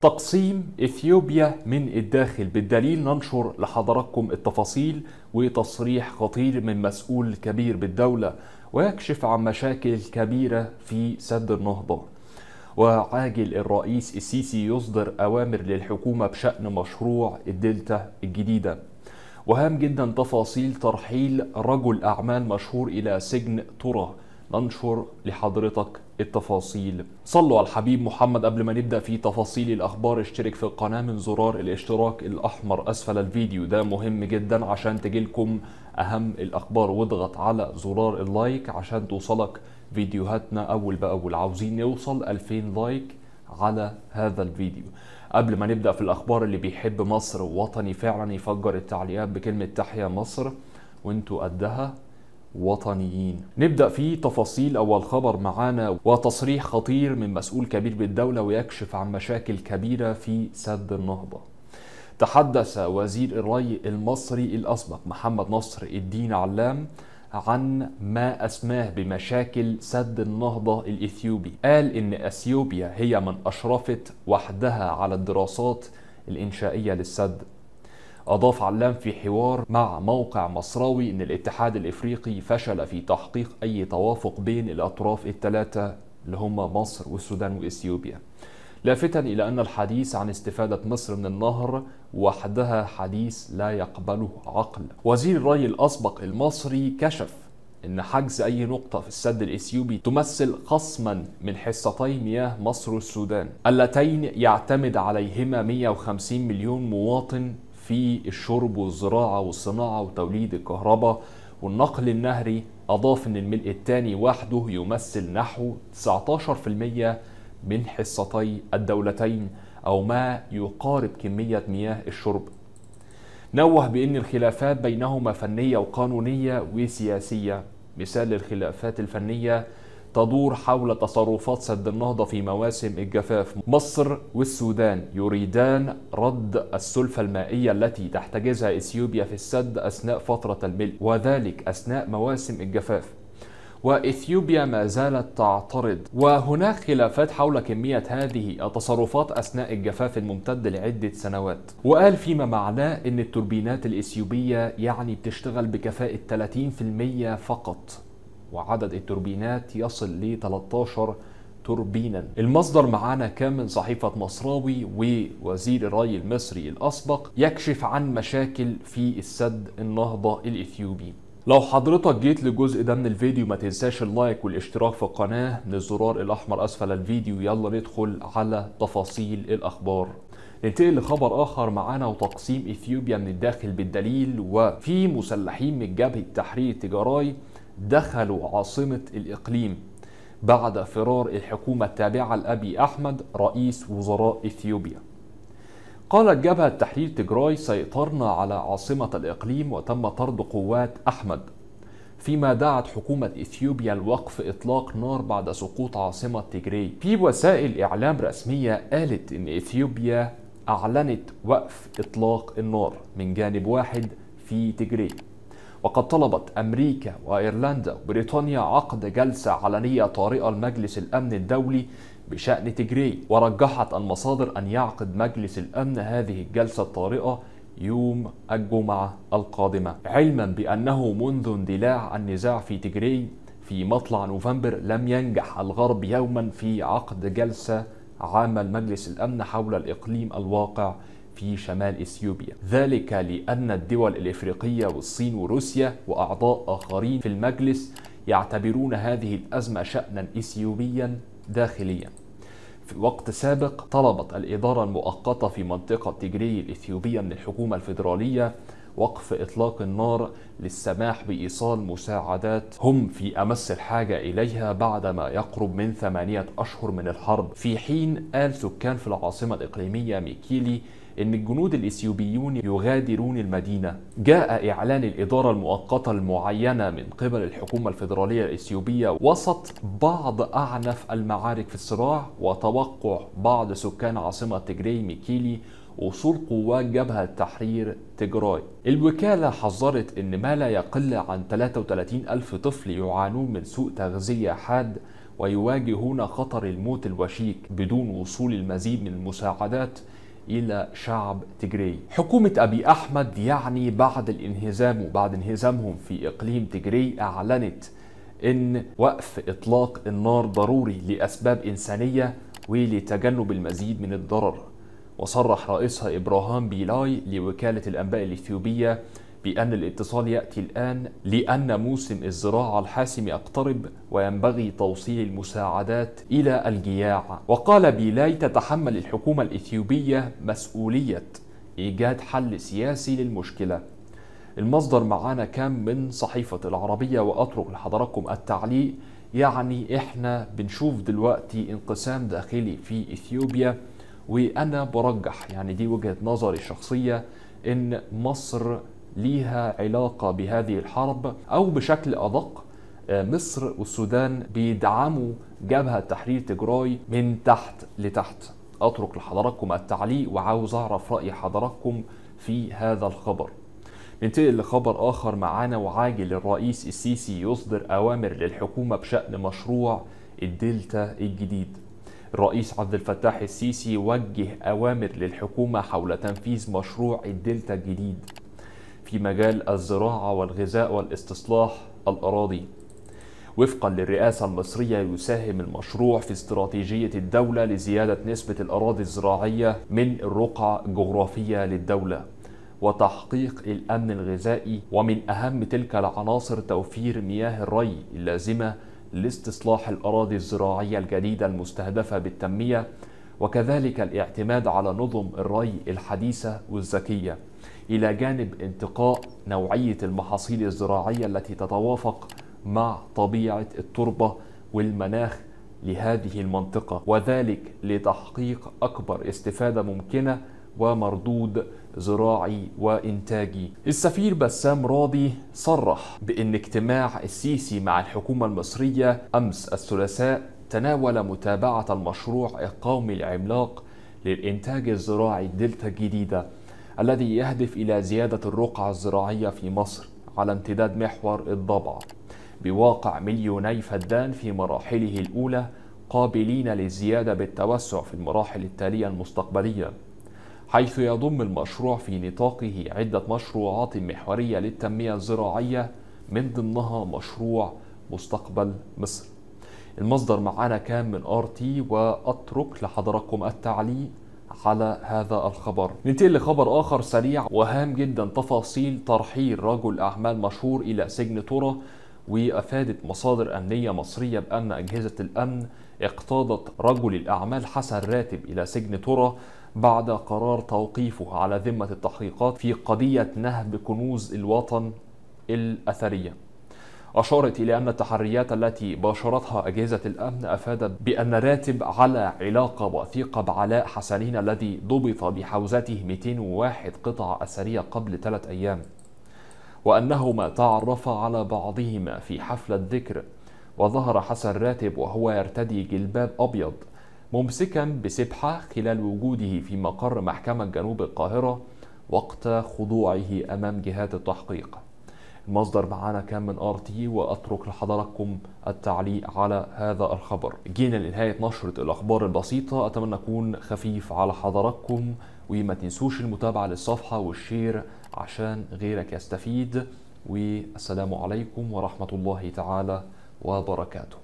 تقسيم اثيوبيا من الداخل بالدليل ننشر لحضراتكم التفاصيل وتصريح خطير من مسؤول كبير بالدوله ويكشف عن مشاكل كبيره في سد النهضه وعاجل الرئيس السيسي يصدر اوامر للحكومه بشان مشروع الدلتا الجديده وهام جدا تفاصيل ترحيل رجل اعمال مشهور الى سجن ترى ننشر لحضرتك التفاصيل صلوا على الحبيب محمد قبل ما نبدأ في تفاصيل الأخبار اشترك في القناة من زرار الاشتراك الأحمر أسفل الفيديو ده مهم جدا عشان تجيلكم أهم الأخبار واضغط على زرار اللايك عشان توصلك فيديوهاتنا أول بأول عاوزين نوصل 2000 لايك على هذا الفيديو قبل ما نبدأ في الأخبار اللي بيحب مصر وطني فعلا يفجر التعليقات بكلمة تحيا مصر وانتوا قدها وطنيين نبدأ في تفاصيل أول خبر معانا وتصريح خطير من مسؤول كبير بالدولة ويكشف عن مشاكل كبيرة في سد النهضة تحدث وزير الري المصري الأسبق محمد نصر الدين علام عن ما أسماه بمشاكل سد النهضة الإثيوبي قال إن أثيوبيا هي من أشرفت وحدها على الدراسات الإنشائية للسد أضاف علام في حوار مع موقع مصراوي أن الاتحاد الإفريقي فشل في تحقيق أي توافق بين الأطراف الثلاثة اللي هم مصر والسودان وإثيوبيا لافتا إلى أن الحديث عن استفادة مصر من النهر وحدها حديث لا يقبله عقل وزير الري الأسبق المصري كشف ان حجز اي نقطة في السد الاثيوبي تمثل خصما من حصتي مياه مصر والسودان اللتين يعتمد عليهما 150 مليون مواطن في الشرب والزراعة والصناعة وتوليد الكهرباء والنقل النهري أضاف أن الملء الثاني وحده يمثل نحو 19% من حصتي الدولتين أو ما يقارب كمية مياه الشرب نوه بأن الخلافات بينهما فنية وقانونية وسياسية مثال الخلافات الفنية تدور حول تصرفات سد النهضة في مواسم الجفاف مصر والسودان يريدان رد السلفة المائية التي تحتجزها إثيوبيا في السد أثناء فترة الملء وذلك أثناء مواسم الجفاف واثيوبيا ما زالت تعترض وهناك خلافات حول كميه هذه التصرفات اثناء الجفاف الممتد لعده سنوات وقال فيما معناه ان التوربينات الاثيوبيه يعني بتشتغل بكفاءه 30% فقط وعدد التوربينات يصل ل 13 توربينا المصدر معانا كان من صحيفة مصراوي ووزير الري المصري الأسبق يكشف عن مشاكل في السد النهضة الإثيوبي لو حضرتك جيت للجزء ده من الفيديو ما تنساش اللايك والاشتراك في القناة من الزرار الأحمر أسفل الفيديو يلا ندخل على تفاصيل الأخبار ننتقل لخبر اخر معانا وتقسيم اثيوبيا من الداخل بالدليل وفي مسلحين من جبهه تحرير التجاراي دخلوا عاصمة الإقليم بعد فرار الحكومة التابعة لأبي أحمد رئيس وزراء إثيوبيا قالت جبهة تحرير تجراي سيطرنا على عاصمة الإقليم وتم طرد قوات أحمد فيما دعت حكومة إثيوبيا لوقف إطلاق نار بعد سقوط عاصمة تجري في وسائل إعلام رسمية قالت إن إثيوبيا أعلنت وقف إطلاق النار من جانب واحد في تجري وقد طلبت أمريكا وأيرلندا وبريطانيا عقد جلسة علنية طارئة لمجلس الأمن الدولي بشأن تجري ورجحت المصادر أن يعقد مجلس الأمن هذه الجلسة الطارئة يوم الجمعة القادمة علما بأنه منذ اندلاع النزاع في تجري في مطلع نوفمبر لم ينجح الغرب يوما في عقد جلسة عامة لمجلس الأمن حول الإقليم الواقع في شمال إثيوبيا ذلك لأن الدول الإفريقية والصين وروسيا وأعضاء آخرين في المجلس يعتبرون هذه الأزمة شأنا إثيوبيا داخليا في وقت سابق طلبت الإدارة المؤقتة في منطقة تجري الإثيوبية من الحكومة الفيدرالية وقف إطلاق النار للسماح بإيصال مساعدات هم في أمس الحاجة إليها بعدما يقرب من ثمانية أشهر من الحرب في حين قال سكان في العاصمة الإقليمية ميكيلي أن الجنود الإثيوبيون يغادرون المدينة جاء إعلان الإدارة المؤقتة المعينة من قبل الحكومة الفيدرالية الإثيوبية وسط بعض أعنف المعارك في الصراع وتوقع بعض سكان عاصمة تجري ميكيلي وصول قوات جبهة تحرير تجراي الوكالة حذرت أن ما لا يقل عن 33 ألف طفل يعانون من سوء تغذية حاد ويواجهون خطر الموت الوشيك بدون وصول المزيد من المساعدات إلى شعب تجري حكومة أبي أحمد يعني بعد الانهزام وبعد انهزامهم في إقليم تجري أعلنت أن وقف إطلاق النار ضروري لأسباب إنسانية ولتجنب المزيد من الضرر وصرح رئيسها إبراهام بيلاي لوكالة الأنباء الإثيوبية بأن الاتصال يأتي الآن لأن موسم الزراعة الحاسم يقترب وينبغي توصيل المساعدات إلى الجياع وقال بيلاي تتحمل الحكومة الإثيوبية مسؤولية إيجاد حل سياسي للمشكلة المصدر معانا كان من صحيفة العربية وأترك لحضراتكم التعليق يعني إحنا بنشوف دلوقتي انقسام داخلي في إثيوبيا وأنا برجح يعني دي وجهة نظري الشخصية إن مصر ليها علاقة بهذه الحرب أو بشكل أدق آه، مصر والسودان بيدعموا جبهة تحرير تجراي من تحت لتحت أترك لحضراتكم التعليق وعاوز أعرف رأي حضراتكم في هذا الخبر ننتقل لخبر آخر معانا وعاجل الرئيس السيسي يصدر أوامر للحكومة بشأن مشروع الدلتا الجديد الرئيس عبد الفتاح السيسي وجه أوامر للحكومة حول تنفيذ مشروع الدلتا الجديد في مجال الزراعة والغذاء والاستصلاح الأراضي وفقا للرئاسة المصرية يساهم المشروع في استراتيجية الدولة لزيادة نسبة الأراضي الزراعية من الرقعة الجغرافية للدولة وتحقيق الأمن الغذائي ومن أهم تلك العناصر توفير مياه الري اللازمة لاستصلاح الأراضي الزراعية الجديدة المستهدفة بالتنمية وكذلك الاعتماد على نظم الري الحديثة والذكية إلى جانب انتقاء نوعية المحاصيل الزراعية التي تتوافق مع طبيعة التربة والمناخ لهذه المنطقة وذلك لتحقيق أكبر استفادة ممكنة ومردود زراعي وإنتاجي السفير بسام راضي صرح بأن اجتماع السيسي مع الحكومة المصرية أمس الثلاثاء تناول متابعة المشروع القومي العملاق للإنتاج الزراعي الدلتا الجديدة الذي يهدف إلى زيادة الرقعة الزراعية في مصر على امتداد محور الضبع بواقع مليوني فدان في مراحله الأولى قابلين للزيادة بالتوسع في المراحل التالية المستقبلية حيث يضم المشروع في نطاقه عدة مشروعات محورية للتنمية الزراعية من ضمنها مشروع مستقبل مصر المصدر معانا كان من ار تي واترك لحضراتكم التعليق على هذا الخبر ننتقل لخبر آخر سريع وهام جدا تفاصيل ترحيل رجل أعمال مشهور إلى سجن طرة وأفادت مصادر أمنية مصرية بأن أجهزة الأمن اقتادت رجل الأعمال حسن راتب إلى سجن طرة بعد قرار توقيفه على ذمة التحقيقات في قضية نهب كنوز الوطن الأثرية أشارت إلى أن التحريات التي باشرتها أجهزة الأمن أفادت بأن راتب على علاقة وثيقة بعلاء حسنين الذي ضبط بحوزته 201 قطع أثرية قبل ثلاث أيام وأنهما تعرفا على بعضهما في حفلة ذكر وظهر حسن راتب وهو يرتدي جلباب أبيض ممسكا بسبحة خلال وجوده في مقر محكمة جنوب القاهرة وقت خضوعه أمام جهات التحقيق المصدر معانا كان من ار تي واترك لحضراتكم التعليق على هذا الخبر جينا لنهايه نشره الاخبار البسيطه اتمنى اكون خفيف على حضراتكم وما تنسوش المتابعه للصفحه والشير عشان غيرك يستفيد والسلام عليكم ورحمه الله تعالى وبركاته